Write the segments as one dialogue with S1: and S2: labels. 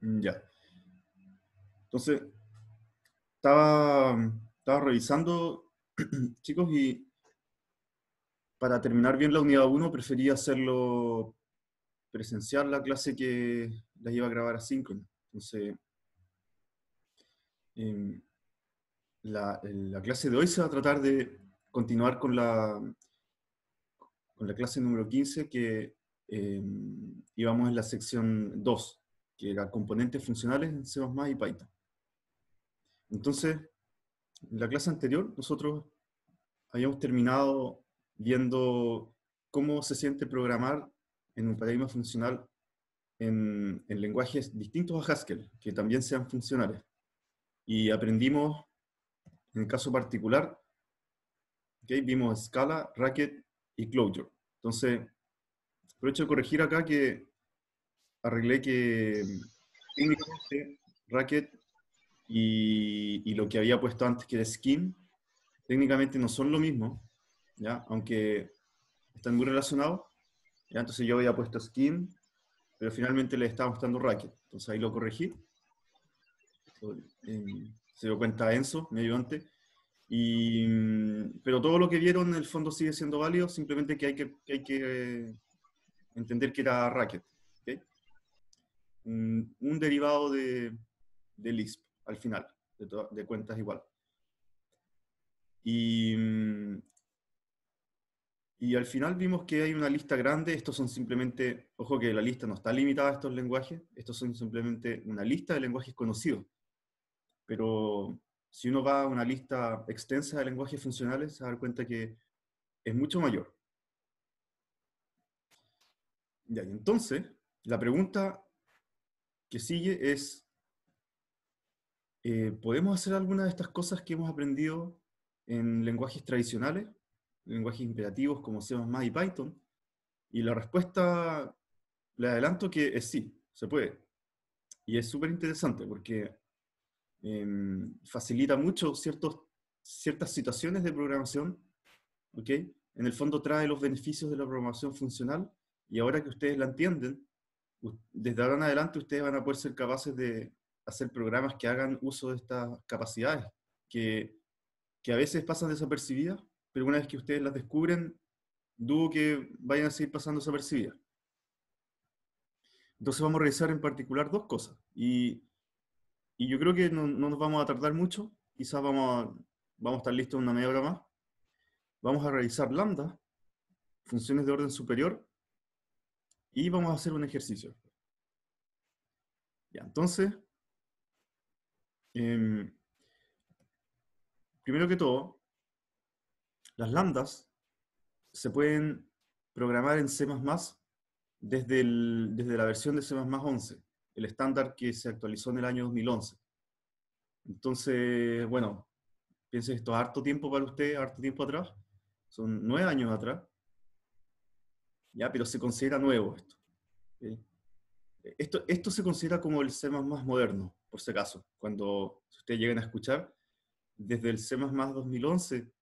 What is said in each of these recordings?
S1: Mm, ya. Entonces, estaba, estaba revisando, chicos, y para terminar bien la unidad 1 prefería hacerlo presencial la clase que la iba a grabar a asíncrona. Entonces, em, la, clase de hoy se va a tratar de continuar con la, con la clase número 15 que em, íbamos en la sección 2 que eran componentes funcionales en C++ y Python. Entonces, en la clase anterior nosotros habíamos terminado viendo cómo se siente programar en un paradigma funcional en, lenguajes distintos a Haskell, que también sean funcionales. Y aprendimos, en el caso particular, vimos Scala, Racket y Clojure. Entonces, aprovecho de corregir acá que arreglé que técnicamente Racket y, lo que había puesto antes que era Skin, técnicamente no son lo mismo, ¿ya? aunque están muy relacionados. Entonces yo había puesto Skin, pero finalmente le estaba mostrando Racket. Entonces ahí lo corregí. Eh, se dio cuenta Enzo, me ayudante antes. Y, pero todo lo que vieron en el fondo sigue siendo válido, simplemente que hay que, hay que entender que era Racket un, derivado de, Lisp al final, de, cuentas igual. Y, al final vimos que hay una lista grande, estos son simplemente, ojo que la lista no está limitada a estos lenguajes, estos son simplemente una lista de lenguajes conocidos. Pero si uno va a una lista extensa de lenguajes funcionales, se va dar cuenta que es mucho mayor. y entonces, la pregunta que sigue es, eh, ¿podemos hacer alguna de estas cosas que hemos aprendido en lenguajes tradicionales, lenguajes imperativos como se C++ y Python? Y la respuesta, le adelanto que es sí, se puede. Y es súper interesante porque em, facilita mucho ciertos, ciertas situaciones de programación, ¿ok? En el fondo trae los beneficios de la programación funcional y ahora que ustedes la entienden, desde ahora en adelante ustedes van a poder ser capaces de hacer programas que hagan uso de estas capacidades, que, a veces pasan desapercibidas, pero una vez que ustedes las descubren, dudo que vayan a seguir pasando desapercibidas. Entonces vamos a realizar en particular dos cosas. Y, yo creo que no, nos vamos a tardar mucho, quizás vamos a, vamos a estar listos una media hora más. Vamos a realizar lambda, funciones de orden superior, y vamos a hacer un ejercicio. Ya, entonces, em, primero que todo, las lambdas se pueden programar en C++ desde, desde la versión de C++ 11, el estándar que se actualizó en el año 2011. Entonces, bueno, piense esto, harto tiempo para usted, harto tiempo atrás, son nueve años atrás, ¿ya? Pero se considera nuevo esto. Esto, esto se considera como el C++ moderno, por si acaso, cuando ustedes lleguen a escuchar, desde el C++ 2011,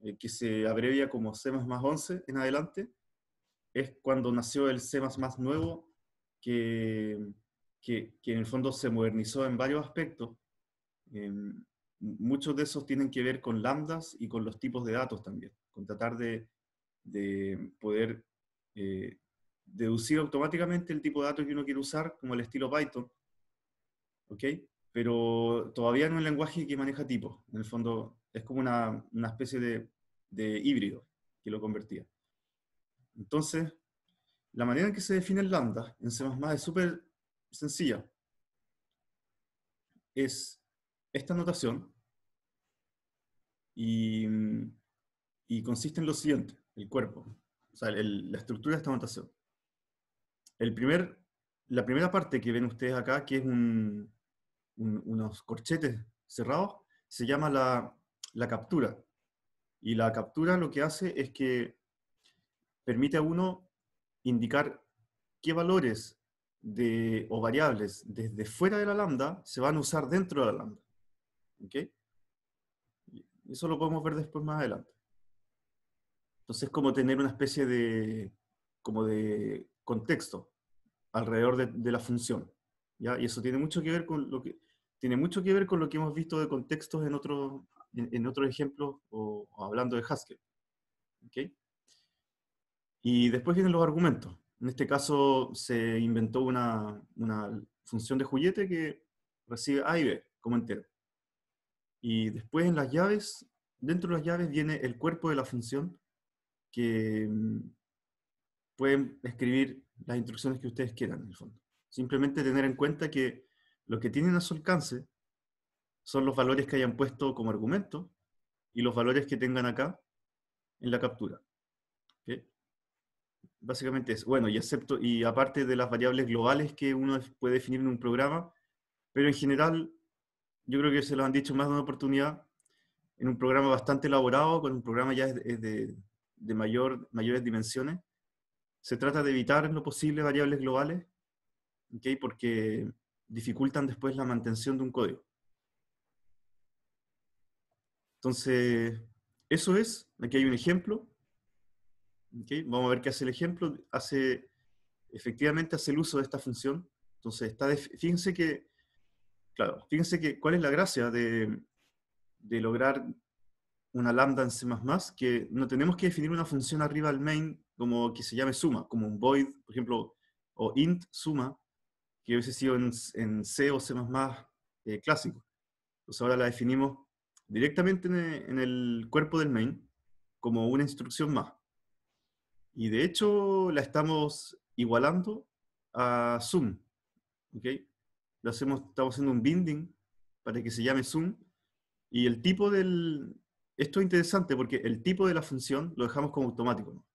S1: eh, que se abrevia como C++ 11 en adelante, es cuando nació el C++ nuevo, que, que, en el fondo se modernizó en varios aspectos. Em, muchos de esos tienen que ver con lambdas y con los tipos de datos también, con tratar de, de poder eh, deducir automáticamente el tipo de datos que uno quiere usar, como el estilo Python, ¿ok? Pero todavía no es un lenguaje que maneja tipos. En el fondo, es como una, especie de, híbrido que lo convertía. Entonces, la manera en que se define el lambda en C++ es súper sencilla. Es esta notación y consiste en lo siguiente, el cuerpo sea, la estructura de esta notación. El primer, la primera parte que ven ustedes acá, que es unos corchetes cerrados, se llama la, la captura. Y la captura lo que hace es que permite a uno indicar qué valores de, o variables desde fuera de la lambda se van a usar dentro de la lambda. Eso lo podemos ver después más adelante. Entonces es como tener una especie de, como de contexto alrededor de, la función. ¿ya? Y eso tiene mucho que ver con lo que tiene mucho que ver con lo que hemos visto de contextos en otros en, otros ejemplos o, hablando de Haskell. Y después vienen los argumentos. En este caso se inventó una, una función de juguete que recibe A y B como entero. Y después en las llaves, dentro de las llaves viene el cuerpo de la función Mm, pueden escribir las instrucciones que ustedes quieran, en el fondo. Simplemente tener en cuenta que lo que tienen a su alcance son los valores que hayan puesto como argumento y los valores que tengan acá en la captura. Básicamente es, bueno, y acepto, y aparte de las variables globales que uno puede definir en un programa, pero en general, yo creo que se lo han dicho más de una oportunidad, en un programa bastante elaborado, con un programa ya de, de mayor, mayores dimensiones. Se trata de evitar en lo posible variables globales, porque dificultan después la mantención de un código. Entonces, eso es, aquí hay un ejemplo. ¿okay? Vamos a ver qué hace el ejemplo. Hace, efectivamente hace el uso de esta función. Entonces, está fíjense que, claro, fíjense que cuál es la gracia de, de lograr una lambda en C++, que no tenemos que definir una función arriba del main como que se llame suma, como un void, por ejemplo, o int suma, que hubiese sido en, C o C++ eh, clásico. Entonces ahora la definimos directamente eh, en el cuerpo del main como una instrucción más. Y de hecho la estamos igualando a Zoom. ¿ok? Lo hacemos, estamos haciendo un binding para que se llame Zoom. Y el tipo del, esto es interesante porque el tipo de la función lo dejamos como automático.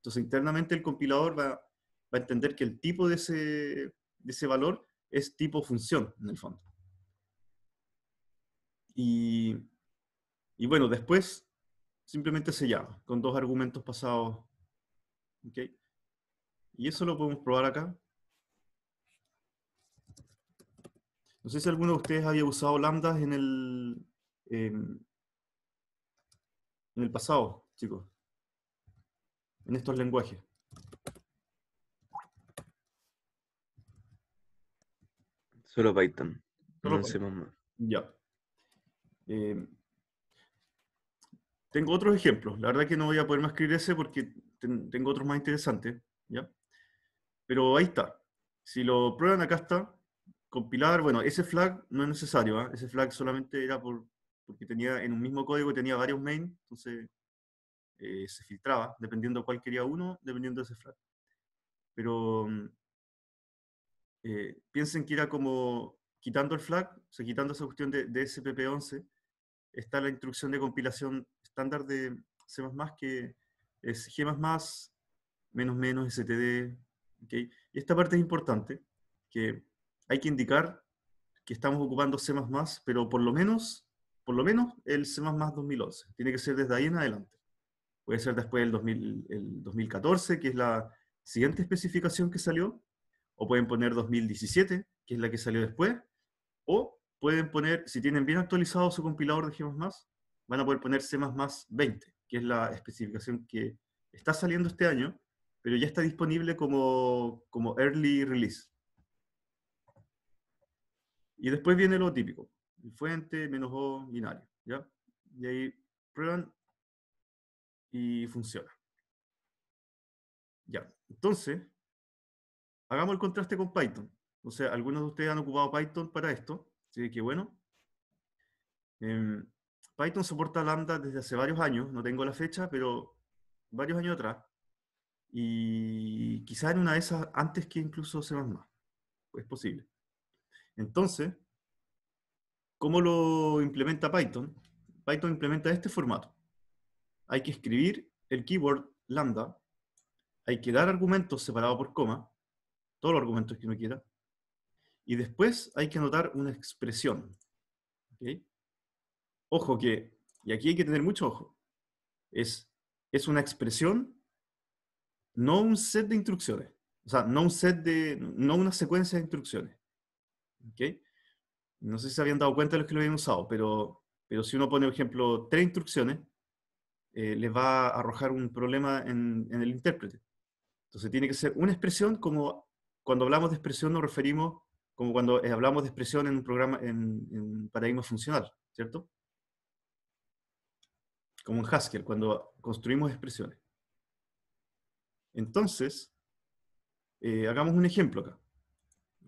S1: Entonces, internamente el compilador va, a entender que el tipo de ese, valor es tipo función, en el fondo. Y, bueno, después simplemente se llama con dos argumentos pasados. Y eso lo podemos probar acá. No sé si alguno de ustedes había usado lambdas en el, en el pasado, chicos, en estos lenguajes. Solo Python. no Más. Ya. Eh, tengo otros ejemplos. La verdad que no voy a poder más escribir ese porque tengo otros más interesantes. ¿ya? Pero ahí está. Si lo prueban, acá está. Compilar, bueno, ese flag no es necesario. ¿ah? Ese flag solamente era por, porque tenía en un mismo código tenía varios main, entonces eh, se filtraba, dependiendo cuál quería uno, dependiendo de ese flag. Pero mm, eh, piensen que era como quitando el flag, o sea, quitando esa cuestión de, SPP11, está la instrucción de compilación estándar de C++ que es G++, menos menos, STD, ¿okay? Y esta parte es importante, que hay que indicar que estamos ocupando C++, pero por lo menos por lo menos el C++ 2011. Tiene que ser desde ahí en adelante. Puede ser después del el 2014, que es la siguiente especificación que salió, o pueden poner 2017, que es la que salió después, o pueden poner, si tienen bien actualizado su compilador de G++, van a poder poner C++ 20, que es la especificación que está saliendo este año, pero ya está disponible como early release. Y después viene lo típico fuente menos O binario, ¿ya? Y ahí prueban y funciona. Ya, entonces, hagamos el contraste con Python. O sea, algunos de ustedes han ocupado Python para esto, así que bueno. Em, Python soporta lambda desde hace varios años, no tengo la fecha, pero varios años atrás. Y quizás en una de esas antes que incluso se más Es posible. Entonces, ¿Cómo lo implementa Python? Python implementa este formato. Hay que escribir el keyword lambda, hay que dar argumentos separados por coma, todos los argumentos que uno quiera, y después hay que anotar una expresión. Ojo que, y aquí hay que tener mucho ojo, es, es una expresión, no un set de instrucciones, o sea, no un set de, no una secuencia de instrucciones. ¿Okay? no sé si se habían dado cuenta los que lo habían usado, pero, pero si uno pone, por ejemplo, tres instrucciones, eh, les va a arrojar un problema en, el intérprete. Entonces tiene que ser una expresión como cuando hablamos de expresión nos referimos como cuando eh, hablamos de expresión en un programa, en, un paradigma funcional, ¿cierto? Como en Haskell, cuando construimos expresiones. Entonces, eh, hagamos un ejemplo acá.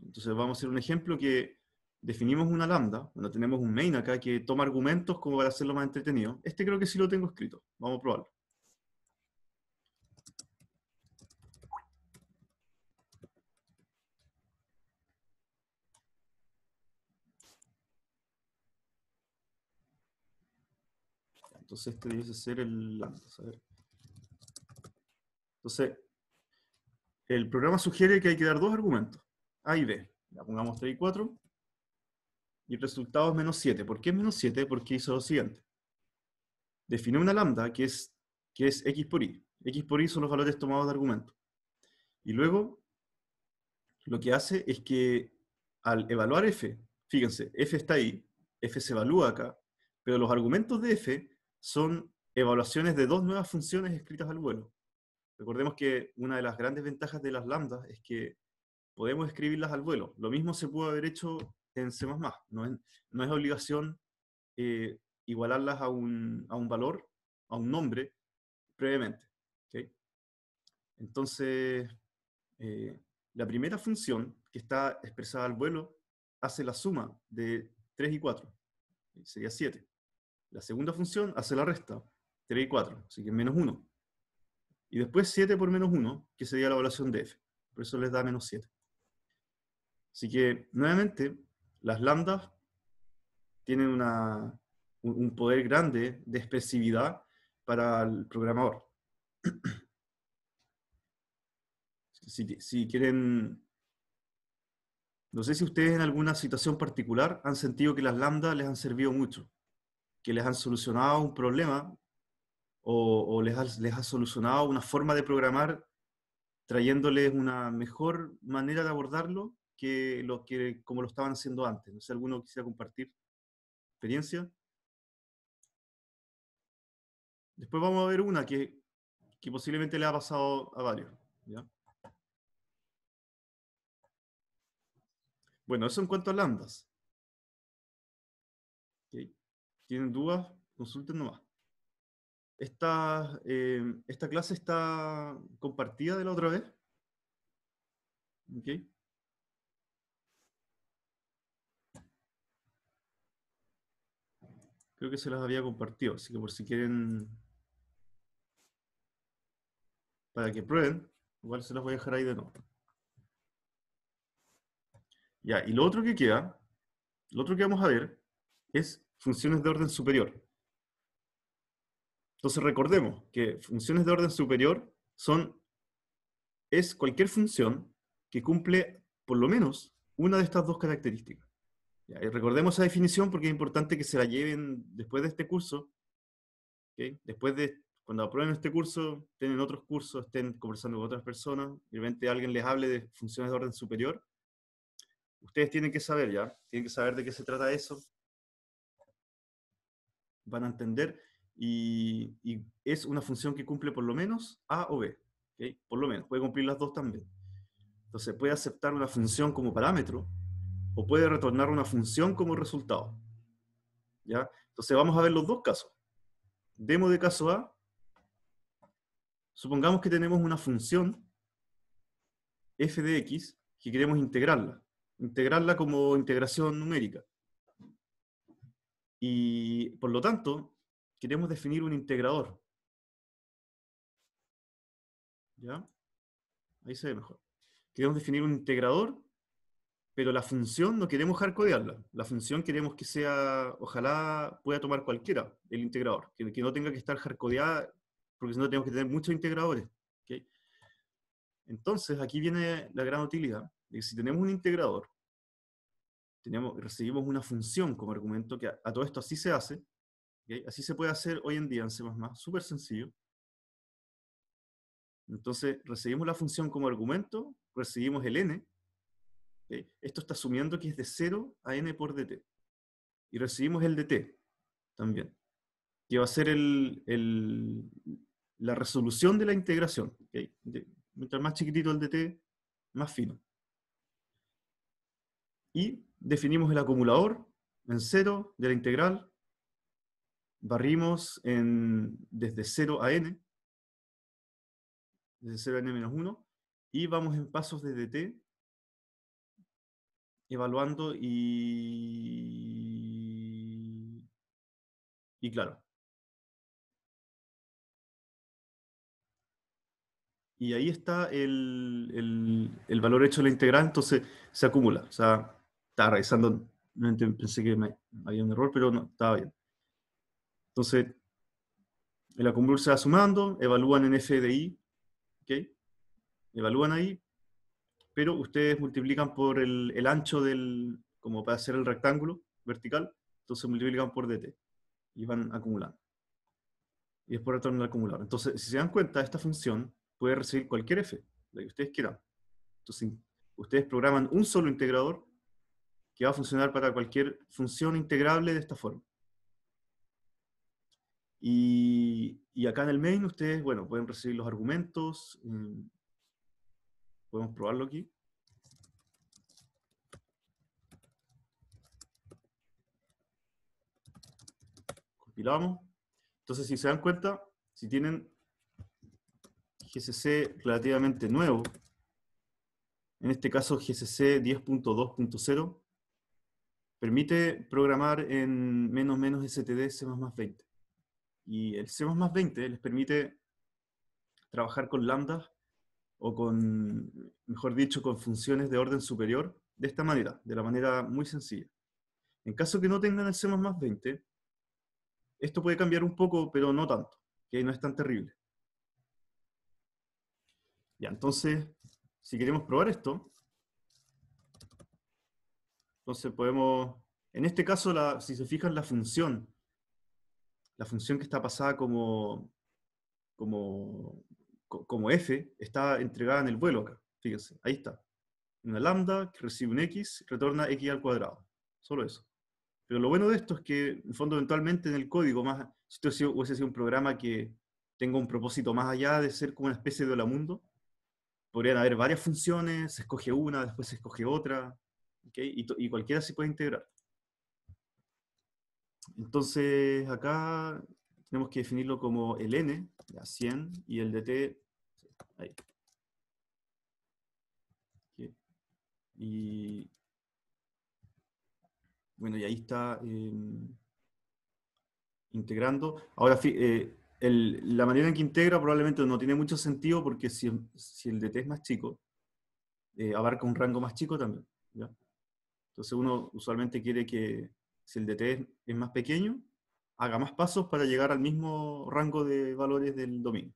S1: Entonces vamos a hacer un ejemplo que definimos una lambda, bueno, tenemos un main acá que toma argumentos como para hacerlo más entretenido. Este creo que sí lo tengo escrito. Vamos a probarlo. Entonces este debe ser el lambda. Entonces, el programa sugiere que hay que dar dos argumentos, A y B. La pongamos 3 y 4 y el resultado es menos 7. ¿Por qué es menos 7? Porque hizo lo siguiente. Definió una lambda que es, que es x por y. x por y son los valores tomados de argumento. Y luego, lo que hace es que al evaluar f, fíjense, f está ahí, f se evalúa acá, pero los argumentos de f son evaluaciones de dos nuevas funciones escritas al vuelo. Recordemos que una de las grandes ventajas de las lambdas es que podemos escribirlas al vuelo. Lo mismo se pudo haber hecho en más. No es, obligación eh, igualarlas a un, valor, a un nombre, previamente. Entonces, eh, la primera función que está expresada al vuelo hace la suma de 3 y 4, sería 7. La segunda función hace la resta, 3 y 4, así que menos 1. Y después 7 por menos 1, que sería la evaluación de f. Por eso les da menos 7. Así que, nuevamente, las lambdas tienen un poder grande de expresividad para el programador. Si, quieren, no sé si ustedes en alguna situación particular han sentido que las lambdas les han servido mucho, que les han solucionado un problema o, o les, les ha solucionado una forma de programar trayéndoles una mejor manera de abordarlo lo, como lo estaban haciendo antes. No sé, ¿alguno quisiera compartir experiencia? Después vamos a ver una que, que posiblemente le ha pasado a varios. Bueno, eso en cuanto a lambdas. ¿Tienen dudas? Consulten nomás. Esta, eh, esta clase está compartida de la otra vez. ¿Okay? Creo que se las había compartido, así que por si quieren, para que prueben, igual se las voy a dejar ahí de nuevo. Ya, y lo otro que queda, lo otro que vamos a ver es funciones de orden superior. Entonces recordemos que funciones de orden superior son, es cualquier función que cumple por lo menos una de estas dos características recordemos esa definición porque es importante que se la lleven después de este curso. ¿okay? Después de, cuando aprueben este curso, estén en otros cursos, estén conversando con otras personas, y alguien les hable de funciones de orden superior. Ustedes tienen que saber ya, tienen que saber de qué se trata eso. Van a entender. Y, es una función que cumple por lo menos A o B. Por lo menos, puede cumplir las dos también. Entonces puede aceptar una función como parámetro, o puede retornar una función como resultado. ¿Ya? Entonces vamos a ver los dos casos. Demo de caso A. Supongamos que tenemos una función f de x que queremos integrarla. Integrarla como integración numérica. Y por lo tanto, queremos definir un integrador. ¿Ya? Ahí se ve mejor. Queremos definir un integrador pero la función no queremos jarcodearla. La función queremos que sea, ojalá pueda tomar cualquiera el integrador, que, no tenga que estar jarcodeada, porque si no tenemos que tener muchos integradores. Entonces, aquí viene la gran utilidad, si tenemos un integrador, tenemos, recibimos una función como argumento, que a, todo esto así se hace, así se puede hacer hoy en día en C++, súper sencillo. Entonces, recibimos la función como argumento, recibimos el n, eh, esto está asumiendo que es de 0 a n por dt. Y recibimos el dt también, que va a ser la resolución de la integración. mientras más chiquitito el dt, más fino. Y definimos el acumulador en 0 de la integral, barrimos desde 0 a n, desde 0 a n menos 1, y vamos en pasos de dt evaluando y, y claro. Y ahí está el, el, el, valor hecho de la integral, entonces se acumula. O sea, estaba revisando, pensé que había un error, pero no, estaba bien. Entonces, el acumulador se va sumando, evalúan en i, ¿ok? Evalúan ahí, pero ustedes multiplican por el, ancho del, como para hacer el rectángulo vertical, entonces multiplican por dt y van acumulando. Y después retornan a acumular. Entonces, si se dan cuenta, esta función puede recibir cualquier f, la que ustedes quieran. Entonces, ustedes programan un solo integrador que va a funcionar para cualquier función integrable de esta forma. Y, y acá en el main ustedes, bueno, pueden recibir los argumentos, eh, Podemos probarlo aquí. Compilamos. Entonces, si se dan cuenta, si tienen GCC relativamente nuevo, en este caso GCC 10.2.0, permite programar en menos menos STD 20 Y el C++20 les permite trabajar con lambdas o con, mejor dicho, con funciones de orden superior de esta manera, de la manera muy sencilla. En caso que no tengan el C++ 20, esto puede cambiar un poco, pero no tanto, que no es tan terrible. Ya, entonces, si queremos probar esto, entonces podemos, en este caso, si se fijan la función, la función que está pasada como, como como f está entregada en el vuelo acá. Fíjense, ahí está. Una lambda que recibe un x, retorna x al cuadrado. Solo eso. Pero lo bueno de esto es que, en fondo, eventualmente en el código, más, si esto hubiese sido un programa que tenga un propósito más allá de ser como una especie de hola mundo, podrían haber varias funciones, se escoge una, después se escoge otra, y, y, cualquiera se puede integrar. Entonces, acá tenemos que definirlo como el n, ya 100, y el DT, ahí. Y bueno, y ahí está em, integrando. Ahora, eh, la manera en que integra probablemente no tiene mucho sentido porque si, si el DT es más chico, eh, abarca un rango más chico también. Entonces uno usualmente quiere que si el DT es más pequeño, haga más pasos para llegar al mismo rango de valores del dominio.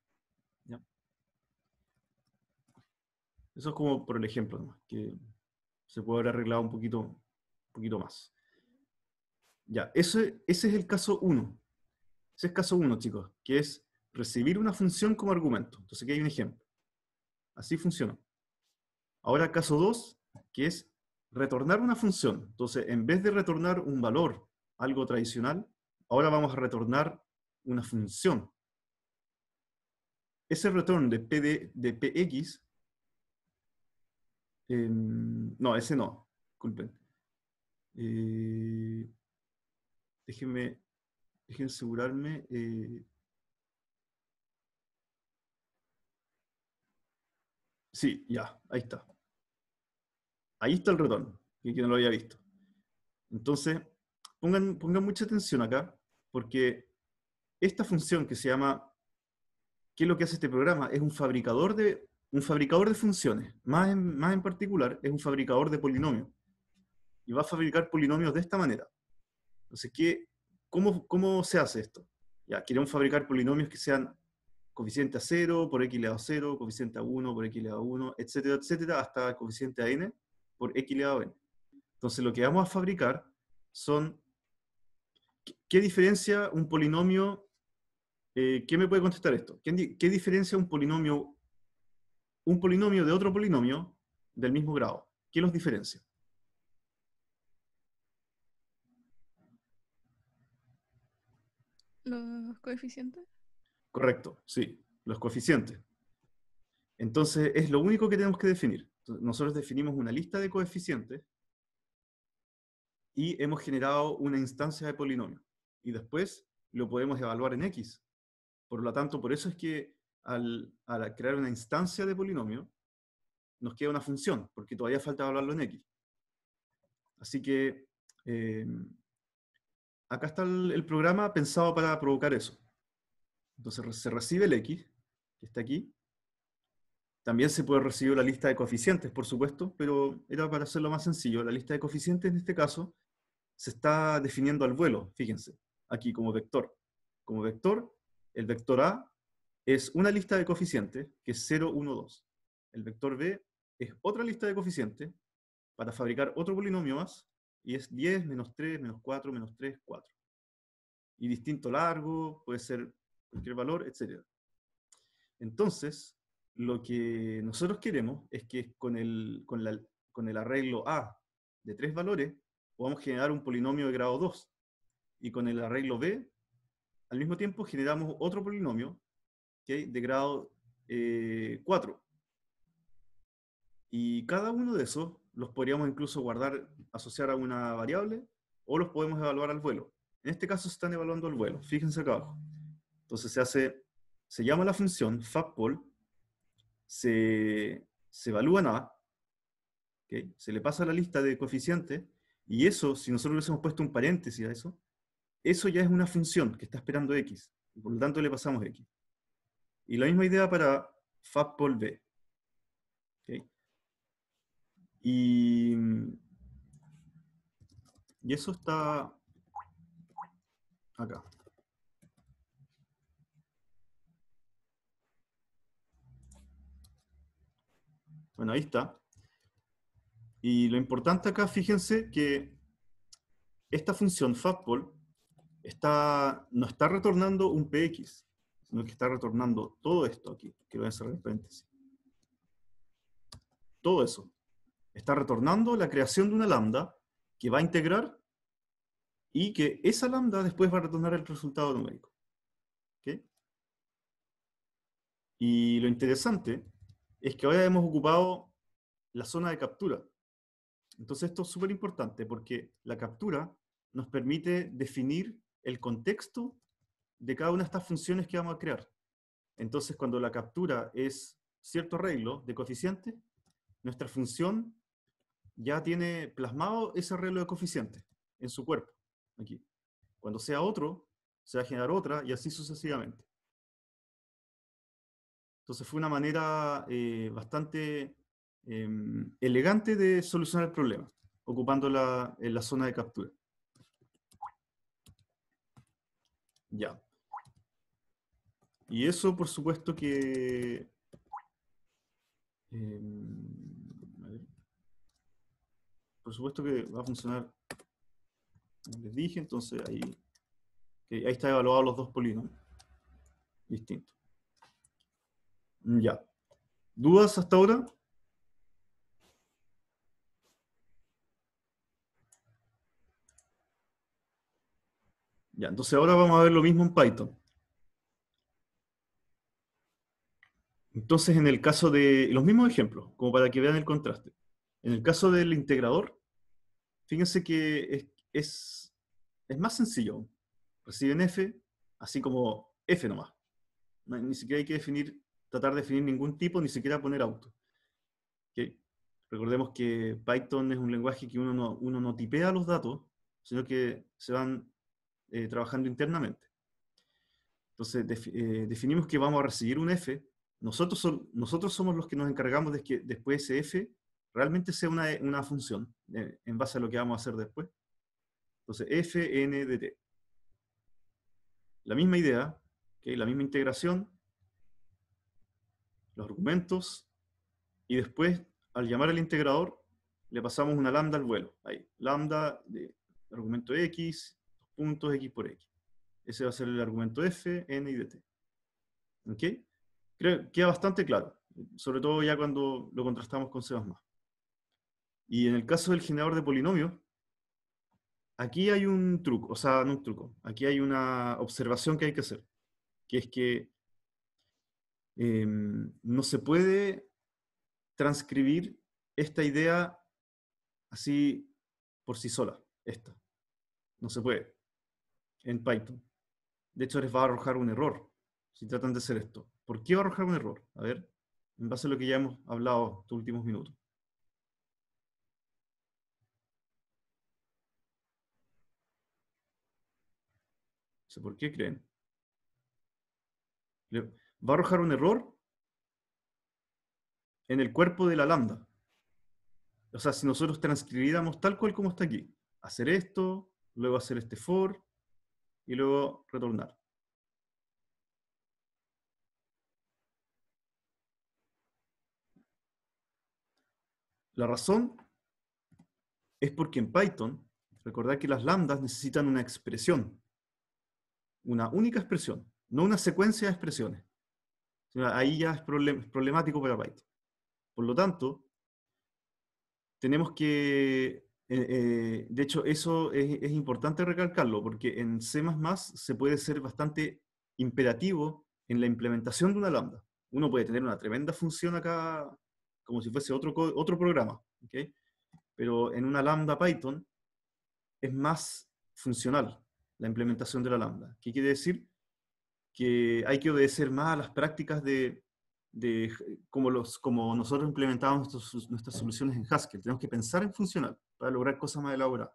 S1: Eso es como por el ejemplo, que se puede haber arreglado un poquito, un poquito más. Ya, ese, ese es el caso 1. Ese es caso 1, chicos, que es recibir una función como argumento. Entonces aquí hay un ejemplo. Así funciona. Ahora caso 2, que es retornar una función. Entonces, en vez de retornar un valor, algo tradicional, ahora vamos a retornar una función. Ese retorno de, P de, px, em, no, ese no, disculpen. Eh, déjenme, déjenme asegurarme. Eh, sí, ya, ahí está. Ahí está el retorno, que no lo había visto. Entonces, pongan mucha atención acá porque esta función que se llama, ¿qué es lo que hace este programa? Es un fabricador de, un fabricador de funciones, más en, más en particular, es un fabricador de polinomios. Y va a fabricar polinomios de esta manera. Entonces, ¿qué, cómo, ¿cómo se hace esto? Ya, queremos fabricar polinomios que sean coeficiente a 0, por x elevado a 0, coeficiente a 1, por x elevado a 1, etcétera, etcétera, hasta coeficiente a n por x elevado a n. Entonces lo que vamos a fabricar son ¿qué diferencia un polinomio? Eh, qué me puede contestar esto? ¿Qué, diferencia un polinomio, un polinomio de otro polinomio del mismo grado? ¿Qué los diferencia? ¿Los coeficientes? Correcto, sí, los coeficientes. Entonces, es lo único que tenemos que definir. Nosotros definimos una lista de coeficientes y hemos generado una instancia de polinomio. Y después lo podemos evaluar en X. Por lo tanto, por eso es que al, crear una instancia de polinomio, nos queda una función, porque todavía falta evaluarlo en X. Así que eh, acá está el programa pensado para provocar eso. Entonces se recibe el X, que está aquí, también se puede recibir la lista de coeficientes, por supuesto, pero era para hacerlo más sencillo. La lista de coeficientes en este caso se está definiendo al vuelo, fíjense, aquí como vector. Como vector, el vector A es una lista de coeficientes, que es 0, 1, 2. El vector B es otra lista de coeficientes para fabricar otro polinomio más, y es 10, menos 3, menos 4, menos 3, 4. Y distinto largo, puede ser cualquier valor, etc. Entonces, lo que nosotros queremos es que con el, con, el arreglo A de tres valores podamos generar un polinomio de grado 2 y con el arreglo B al mismo tiempo generamos otro polinomio de grado 4. Eh, y cada uno de esos los podríamos incluso guardar, asociar a una variable, o los podemos evaluar al vuelo. En este caso se están evaluando al vuelo, fíjense acá abajo. Entonces se hace, se llama la función FabPol, se, se evalúa nada, se le pasa la lista de coeficientes, y eso, si nosotros hemos puesto un paréntesis a eso, eso ya es una función que está esperando x, y por lo tanto le pasamos x. Y la misma idea para por B. y eso está acá. Bueno, ahí está. Y lo importante acá, fíjense que esta función fatball está, no está retornando un px, sino que está retornando todo esto aquí, que voy a cerrar el paréntesis. Todo eso. Está retornando la creación de una lambda que va a integrar y que esa lambda después va a retornar el resultado numérico. ¿Okay? Y lo interesante es que hoy hemos ocupado la zona de captura. Entonces esto es súper importante porque la captura nos permite definir el contexto de cada una de estas funciones que vamos a crear. Entonces cuando la captura es cierto arreglo de coeficiente, nuestra función ya tiene plasmado ese arreglo de coeficiente en su cuerpo, aquí. Cuando sea otro, se va a generar otra y así sucesivamente. Entonces fue una manera eh, bastante em, elegante de solucionar el problema, ocupando la, zona de captura. Ya. Y eso, por supuesto, que... Em, por supuesto que va a funcionar, les dije, entonces ahí, ahí está evaluado los dos polinomios distintos. Ya. ¿Dudas hasta ahora? Ya, entonces ahora vamos a ver lo mismo en Python. Entonces, en el caso de los mismos ejemplos, como para que vean el contraste. En el caso del integrador, fíjense que es, es, más sencillo. Reciben f, así como f nomás. ni siquiera hay que definir tratar de definir ningún tipo, ni siquiera poner auto. Recordemos que Python es un lenguaje que uno no, uno no tipea los datos, sino que se van eh, trabajando internamente. Entonces, eh, definimos que vamos a recibir un F. Nosotros, nosotros somos los que nos encargamos de que después ese F realmente sea una, una función eh, en base a lo que vamos a hacer después. Entonces, F, N, La misma idea, la misma integración, los argumentos, y después al llamar al integrador le pasamos una lambda al vuelo. Ahí, lambda de argumento x, puntos x por x. Ese va a ser el argumento f, n y dt. ¿Ok? Creo, queda bastante claro, sobre todo ya cuando lo contrastamos con C++. Y en el caso del generador de polinomios, aquí hay un truco, o sea, no un truco, aquí hay una observación que hay que hacer, que es que Em, no se puede transcribir esta idea así por sí sola, esta. No se puede en Python. De hecho, les va a arrojar un error si tratan de hacer esto. ¿Por qué va a arrojar un error? A ver, en base a lo que ya hemos hablado estos últimos minutos. No sé por qué creen va a arrojar un error en el cuerpo de la lambda. O sea, si nosotros transcribiéramos tal cual como está aquí, hacer esto, luego hacer este for, y luego retornar. La razón es porque en Python, recordad que las lambdas necesitan una expresión, una única expresión, no una secuencia de expresiones. Ahí ya es problemático para Python. Por lo tanto, tenemos que, eh, eh, de hecho, eso es, importante recalcarlo, porque en C se puede ser bastante imperativo en la implementación de una lambda. Uno puede tener una tremenda función acá, como si fuese otro, otro programa, pero en una lambda Python es más funcional la implementación de la lambda. ¿Qué quiere decir? que hay que obedecer más a las prácticas de, como, nosotros implementamos nuestras soluciones en Haskell. Tenemos que pensar en funcional para lograr cosas más elaboradas,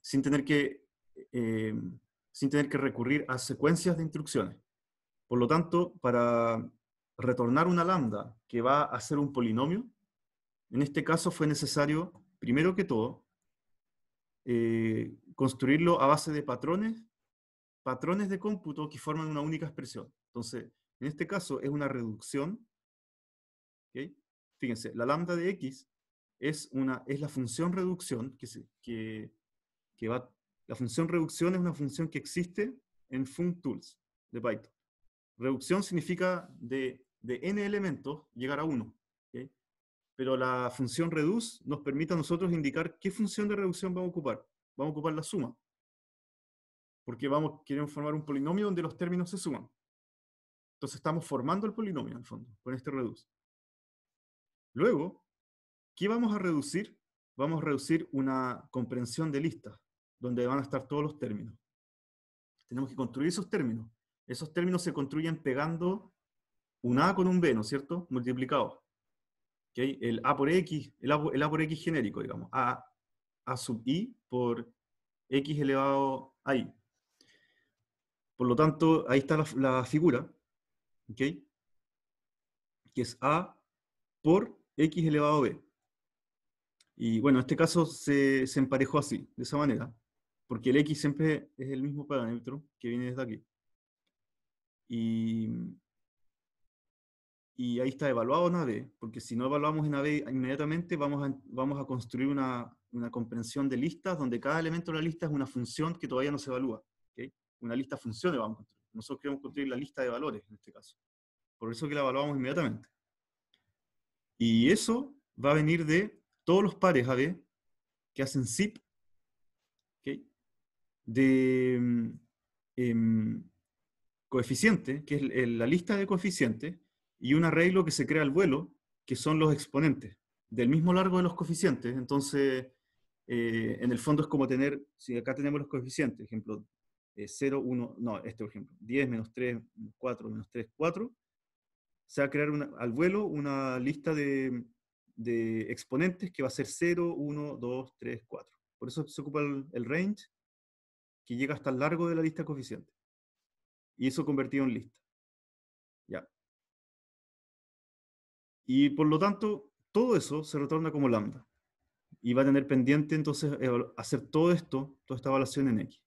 S1: sin tener que, eh, sin tener que recurrir a secuencias de instrucciones. Por lo tanto, para retornar una lambda que va a ser un polinomio, en este caso fue necesario, primero que todo, eh, construirlo a base de patrones patrones de cómputo que forman una única expresión. Entonces, en este caso es una reducción. Fíjense, la lambda de x es, una, es la función reducción que, que, va... La función reducción es una función que existe en functools de Python. Reducción significa de, de n elementos llegar a 1. Pero la función reduce nos permite a nosotros indicar qué función de reducción vamos a ocupar. Vamos a ocupar la suma porque vamos, queremos formar un polinomio donde los términos se suman. Entonces estamos formando el polinomio, en el fondo, con este reduce. Luego, ¿qué vamos a reducir? Vamos a reducir una comprensión de lista, donde van a estar todos los términos. Tenemos que construir esos términos. Esos términos se construyen pegando un A con un B, ¿no es cierto? Multiplicado. El A por X, el A, por X genérico, digamos. A, a sub i por X elevado a I. Por lo tanto, ahí está la, figura, Que es A por X elevado a B. Y bueno, en este caso se, se emparejó así, de esa manera, porque el X siempre es el mismo parámetro que viene desde aquí. Y, ahí está evaluado en AB, porque si no evaluamos en AB inmediatamente vamos a, vamos a construir una, una comprensión de listas donde cada elemento de la lista es una función que todavía no se evalúa una lista de funciones vamos a construir. Nosotros queremos construir la lista de valores en este caso. Por eso que la evaluamos inmediatamente. Y eso va a venir de todos los pares AB que hacen zip de mm, em, coeficiente, que es la lista de coeficientes, y un arreglo que se crea al vuelo, que son los exponentes, del mismo largo de los coeficientes. Entonces, eh, en el fondo es como tener, si acá tenemos los coeficientes, ejemplo, 0, eh, 1, no, este por ejemplo, 10, menos 3, 4, menos 3, 4, se va a crear al vuelo una lista de, exponentes que va a ser 0, 1, 2, 3, 4. Por eso se ocupa el, range que llega hasta el largo de la lista coeficiente. Y eso convertido en lista. Ya. Y por lo tanto, todo eso se retorna como lambda. Y va a tener pendiente entonces eh, hacer todo esto, toda esta evaluación en X.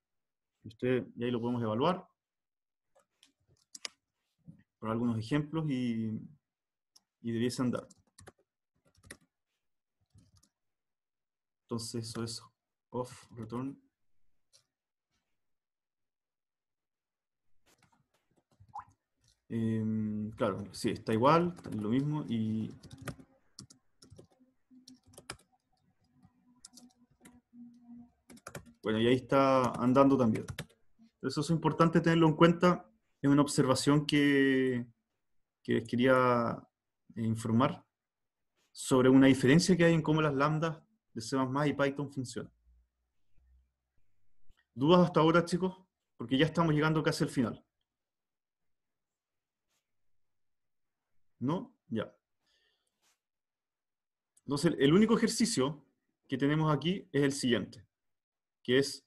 S1: Usted, y ahí lo podemos evaluar por algunos ejemplos y, y andar. Entonces eso es off, return. Em, claro, sí, está igual, es lo mismo y Bueno, y ahí está andando también. Eso es importante tenerlo en cuenta. Es una observación que, que les quería eh, informar sobre una diferencia que hay en cómo las lambdas de C++ y Python funcionan. ¿Dudas hasta ahora, chicos? Porque ya estamos llegando casi al final. ¿No? Ya. Entonces, el único ejercicio que tenemos aquí es el siguiente que es,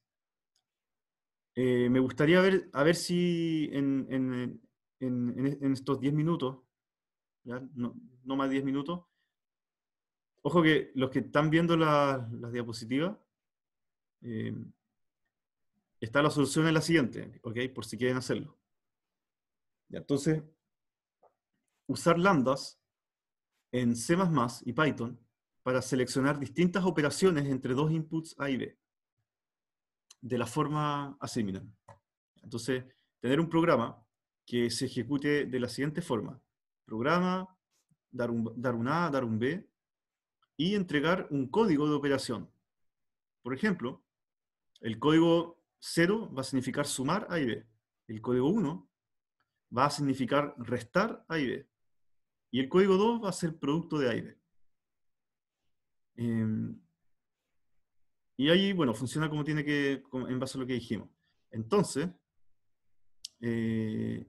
S1: eh, me gustaría ver, a ver si en, estos 10 minutos, No, más 10 minutos, ojo que los que están viendo las diapositivas, eh, está la solución en la siguiente, ¿ok? Por si quieren hacerlo. Entonces, usar lambdas en C++ y Python para seleccionar distintas operaciones entre dos inputs A y B de la forma asimilada. Entonces, tener un programa que se ejecute de la siguiente forma. Programa, dar un, dar un A, dar un B, y entregar un código de operación. Por ejemplo, el código 0 va a significar sumar A y B. El código 1 va a significar restar A y B. Y el código 2 va a ser producto de A y B. Em, y ahí, bueno, funciona como tiene que, en base a lo que dijimos. Entonces, eh,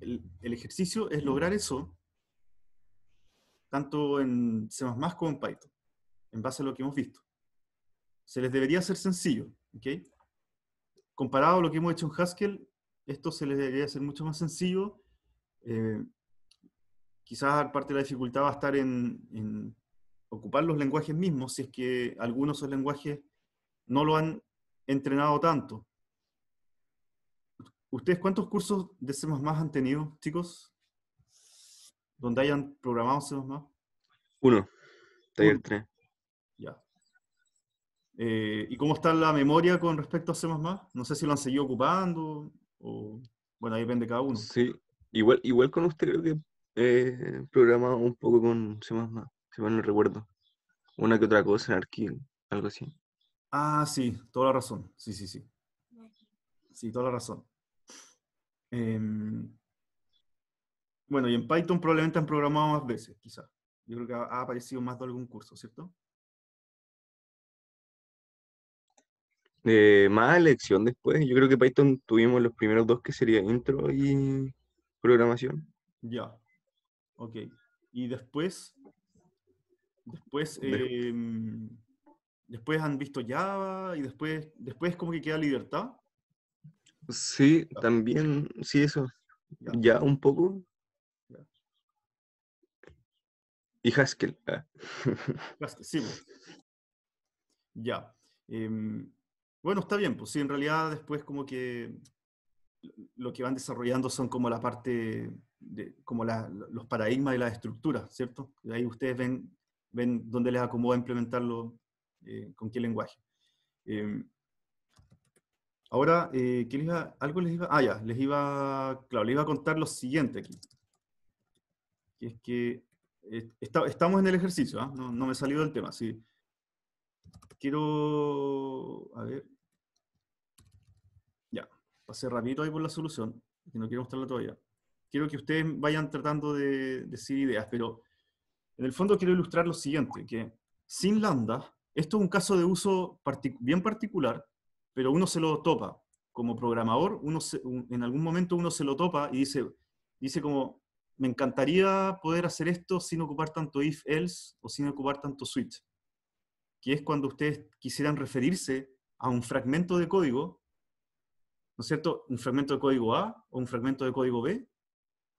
S1: el, ejercicio es lograr eso, tanto en C++ como en Python, en base a lo que hemos visto. Se les debería hacer sencillo, ¿ok? Comparado a lo que hemos hecho en Haskell, esto se les debería hacer mucho más sencillo. Eh, quizás parte de la dificultad va a estar en ocupar los lenguajes mismos si es que algunos de esos lenguajes no lo han entrenado tanto. ¿Ustedes cuántos cursos de C++ han tenido, chicos? ¿Donde hayan programado C++? Uno. Taller 3. Ya. Eh, ¿Y cómo está la memoria con respecto a C++? No sé si lo han seguido ocupando o... Bueno, ahí depende de cada uno. Sí. Igual, igual con usted creo que he programado un poco con C++ si mal no recuerdo. Una que otra cosa, Arkin, algo así. Ah, sí, toda la razón. Sí, sí, sí. Sí, toda la razón. Em, bueno, y en Python probablemente han programado más veces, quizás. Yo creo que ha aparecido más de algún curso, ¿cierto? Eh, más lección después. Yo creo que Python tuvimos los primeros dos que sería intro y programación. Ya. Ok. Y después, Después, em, después han visto Java y después, después como que queda libertad. Sí, también, sí, eso. Ya, un poco. Y Haskell. Ah. sí, Ya. Em, bueno, está bien, pues sí, en realidad después como que lo que van desarrollando son como la parte, de, como los paradigmas y la estructuras, ¿cierto? Y ahí ustedes ven ven dónde les acomoda implementarlo, eh, con qué lenguaje. Eh, ahora, eh, ¿qué les iba, algo les iba, ah ya, les iba, claro, iba a contar lo siguiente aquí. Que es que eh, estamos en el ejercicio, ¿ah? no, no, me he salido del tema, sí. Quiero, a ver, ya, pasé rapidito ahí por la solución, que no quiero mostrarla todavía. Quiero que ustedes vayan tratando de decir ideas, pero en el fondo quiero ilustrar lo siguiente, que sin lambda, esto es un caso de uso bien particular, pero uno se lo topa. Como programador, uno en algún momento uno se lo topa y dice, dice como, me encantaría poder hacer esto sin ocupar tanto if, else o sin ocupar tanto switch, que es cuando ustedes quisieran referirse a un fragmento de código, ¿no es cierto? Un fragmento de código A o un fragmento de código B,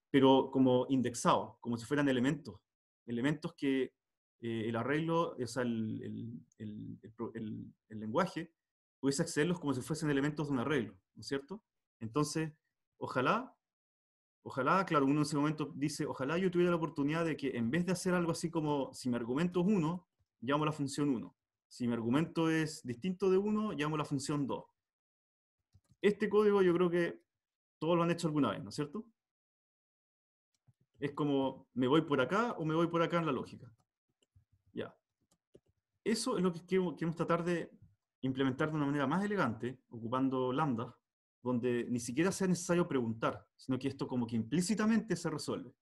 S1: pero como indexado, como si fueran elementos elementos que eh, el arreglo, o sea, el, el, el, el, lenguaje, pudiese accederlos como si fuesen elementos de un arreglo, ¿no es cierto? Entonces, ojalá, ojalá, claro, uno en ese momento dice, ojalá yo tuviera la oportunidad de que en vez de hacer algo así como, si mi argumento es 1, llamo la función 1. Si mi argumento es distinto de 1, llamo la función 2. Este código yo creo que todos lo han hecho alguna vez, ¿no es cierto? Es como, ¿me voy por acá o me voy por acá en la lógica? Ya. Eso es lo que queremos tratar de implementar de una manera más elegante, ocupando lambda, donde ni siquiera sea necesario preguntar, sino que esto como que implícitamente se resuelve,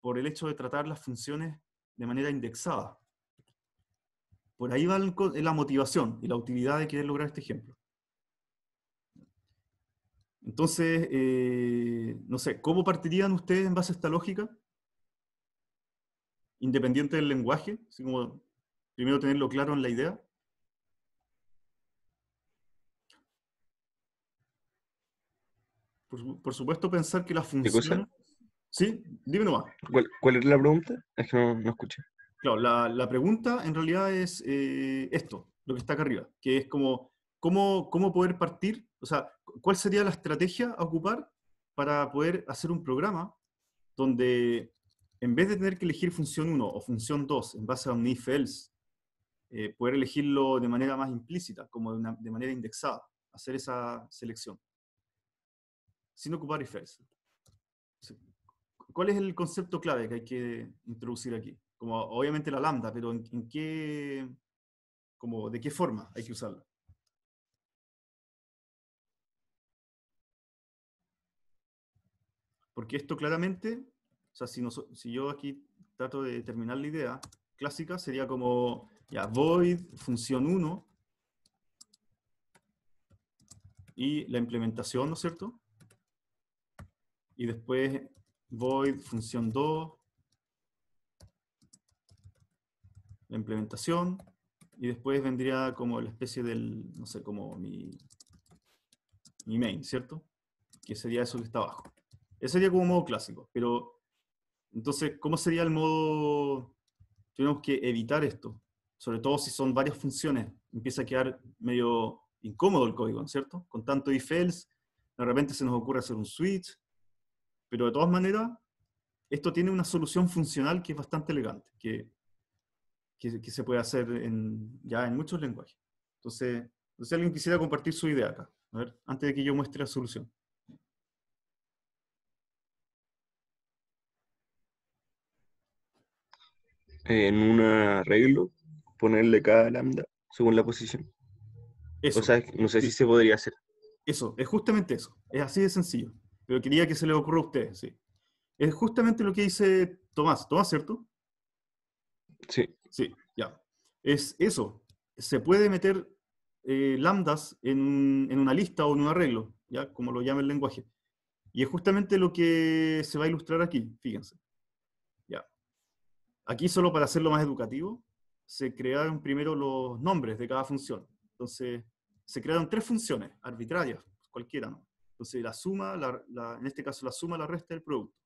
S1: por el hecho de tratar las funciones de manera indexada. Por ahí va la motivación y la utilidad de querer lograr este ejemplo. Entonces, eh, no sé, ¿cómo partirían ustedes en base a esta lógica? Independiente del lenguaje, así como primero tenerlo claro en la idea. Por, supuesto, pensar que la función... Sí, dime nomás. ¿Cuál, ¿Cuál, es la pregunta? Es que no, no escuché. Claro, la, pregunta en realidad es eh, esto, lo que está acá arriba, que es como, ¿cómo, cómo poder partir o sea, ¿cuál sería la estrategia a ocupar para poder hacer un programa donde en vez de tener que elegir función 1 o función 2 en base a un if-else, eh, poder elegirlo de manera más implícita, como de, manera indexada, hacer esa selección, sin ocupar if-else? ¿Cuál es el concepto clave que hay que introducir aquí? Como obviamente la lambda, pero en qué, como, ¿de qué forma hay que usarla? Porque esto claramente, o sea, si, yo aquí trato de determinar la idea clásica, sería como, ya, void, función 1, y la implementación, ¿no es cierto? Y después void, función 2, la implementación, y después vendría como la especie del, no sé, como mi, mi main, ¿cierto? Que sería eso que está abajo. Eso sería como modo clásico, pero entonces, ¿cómo sería el modo? Tenemos que evitar esto, sobre todo si son varias funciones. Empieza a quedar medio incómodo el código, ¿no cierto? Con tanto if else, de repente se nos ocurre hacer un switch, pero de todas maneras, esto tiene una solución funcional que es bastante elegante, que, que, se puede hacer en, ya en muchos lenguajes. Entonces, si alguien quisiera compartir su idea acá, a ver, antes de que yo muestre la solución. en un arreglo ponerle cada lambda según la posición. O sea, no sé si se podría hacer. Eso, es justamente eso. Es así de sencillo. Pero quería que se le ocurra a ustedes, Es justamente lo que dice Tomás. Tomás, ¿cierto? Sí. Sí, ya. Es eso. Se puede meter eh, lambdas en, una lista o en un arreglo, ya como lo llama el lenguaje. Y es justamente lo que se va a ilustrar aquí, fíjense. Aquí solo para hacerlo más educativo, se crearon primero los nombres de cada función. Entonces, se crearon tres funciones arbitrarias, cualquiera, ¿no? Entonces, la suma, en este caso la suma, la resta del producto.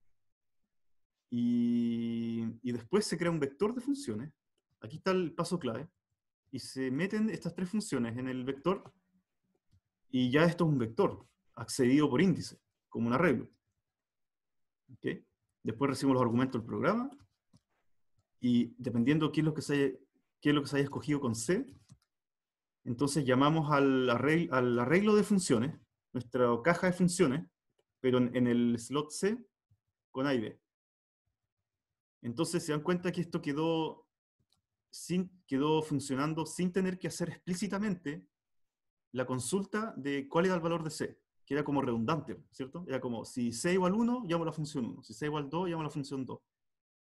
S1: Y, después se crea un vector de funciones. Aquí está el paso clave. Y se meten estas tres funciones en el vector. Y ya esto es un vector, accedido por índice, como un arreglo. Después recibimos los argumentos del programa y dependiendo qué es lo que se qué es lo que se haya escogido con C, entonces llamamos al arreglo, al arreglo de funciones, nuestra caja de funciones, pero en, el slot C con A y B. Entonces se dan cuenta que esto quedó, sin, quedó funcionando sin tener que hacer explícitamente la consulta de cuál era el valor de C, que era como redundante, ¿cierto? Era como, si C igual 1, llamo la función 1, si C igual 2, llamo la función 2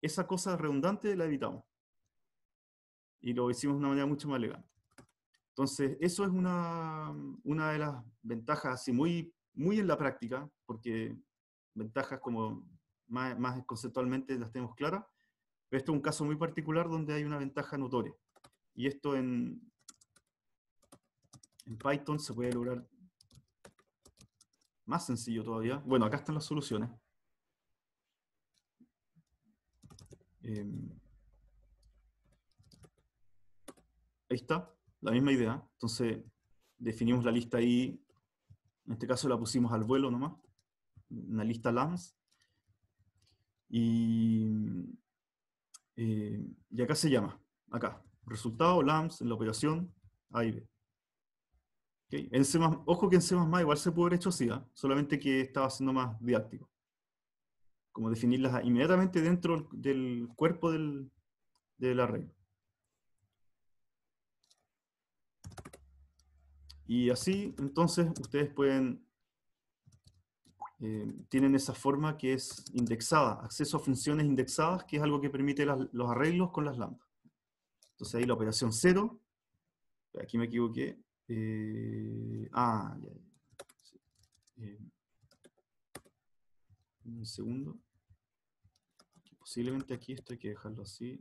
S1: esa cosa redundante la evitamos. Y lo hicimos de una manera mucho más legal. Entonces, eso es una, de las ventajas, así muy, muy en la práctica, porque ventajas como más, conceptualmente las tenemos claras, pero esto es un caso muy particular donde hay una ventaja notoria. Y esto en, en Python se puede lograr más sencillo todavía. Bueno, acá están las soluciones. Em, ahí está, la misma idea. Entonces, definimos la lista ahí, en este caso la pusimos al vuelo nomás, una lista LAMS. Y, eh, acá se llama, acá, resultado, LAMS, en la operación, A y B. ojo que en C++ igual se puede haber hecho así, ¿ah? solamente que estaba siendo más didáctico como definirlas inmediatamente dentro del cuerpo del, arreglo. Y así, entonces, ustedes pueden, eh, tienen esa forma que es indexada, acceso a funciones indexadas, que es algo que permite los arreglos con las lambdas. Entonces ahí la operación 0, aquí me equivoqué, eh, ah, eh, un segundo. Posiblemente aquí esto hay que dejarlo así.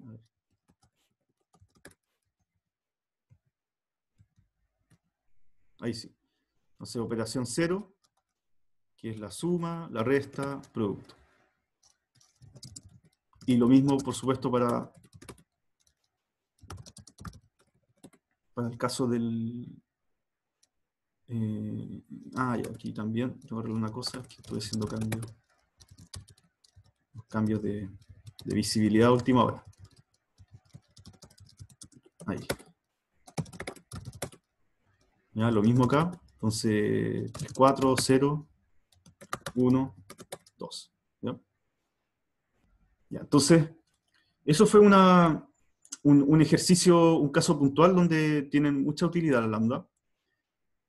S1: Ahí sí. Entonces, operación cero, que es la suma, la resta, producto. Y lo mismo, por supuesto, para, para el caso del... Eh, ah, y aquí también, tengo que arreglar una cosa, que estoy haciendo cambio cambios de, visibilidad última hora. Ahí. Ya, lo mismo acá. Entonces, 3, 4, 0, 1, 2. entonces, eso fue un, ejercicio, un caso puntual donde tienen mucha utilidad la lambda.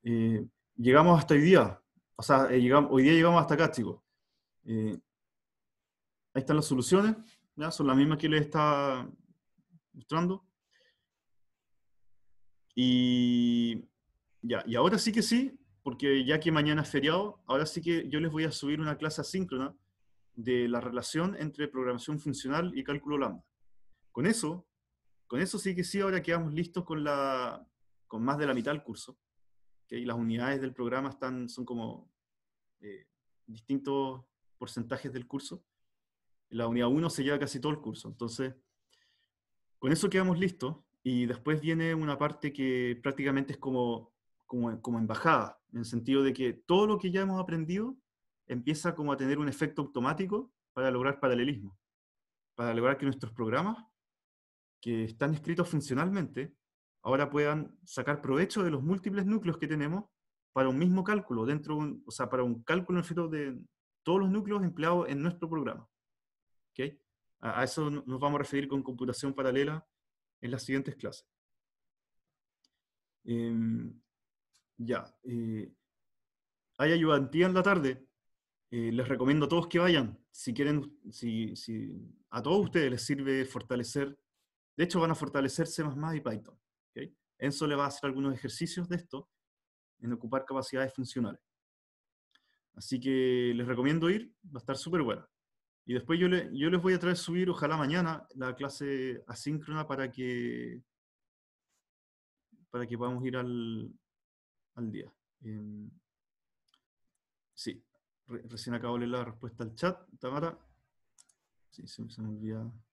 S1: Eh, llegamos hasta hoy día. O sea, eh, hoy día llegamos hasta acá, chicos. Eh, Ahí están las soluciones, son las mismas que les está mostrando. Y, ya, y ahora sí que sí, porque ya que mañana es feriado, ahora sí que yo les voy a subir una clase asíncrona de la relación entre programación funcional y cálculo lambda. Con eso, con eso sí que sí, ahora quedamos listos con, la, con más de la mitad del curso. que Las unidades del programa están, son como eh, distintos porcentajes del curso la unidad 1 se lleva casi todo el curso. Entonces, con eso quedamos listos y después viene una parte que prácticamente es como, como, embajada, en el sentido de que todo lo que ya hemos aprendido empieza como a tener un efecto automático para lograr paralelismo, para lograr que nuestros programas, que están escritos funcionalmente, ahora puedan sacar provecho de los múltiples núcleos que tenemos para un mismo cálculo, dentro, o sea, para un cálculo en de todos los núcleos empleados en nuestro programa. ¿okay? A, eso nos vamos a referir con computación paralela en las siguientes clases. Em, ya. Eh, hay ayudantía en la tarde. Eh, les recomiendo a todos que vayan. Si quieren, si, a todos ustedes les sirve fortalecer. De hecho, van a fortalecer C++ y Python. ¿okay? Enzo le va a hacer algunos ejercicios de esto en ocupar capacidades funcionales. Así que les recomiendo ir, va a estar súper buena. Y después yo, les voy a traer subir, ojalá mañana, la clase asíncrona para que, para que podamos ir al, día. Em, sí, recién acabo de leer la respuesta al chat, Tamara. Sí, se, me olvidaba.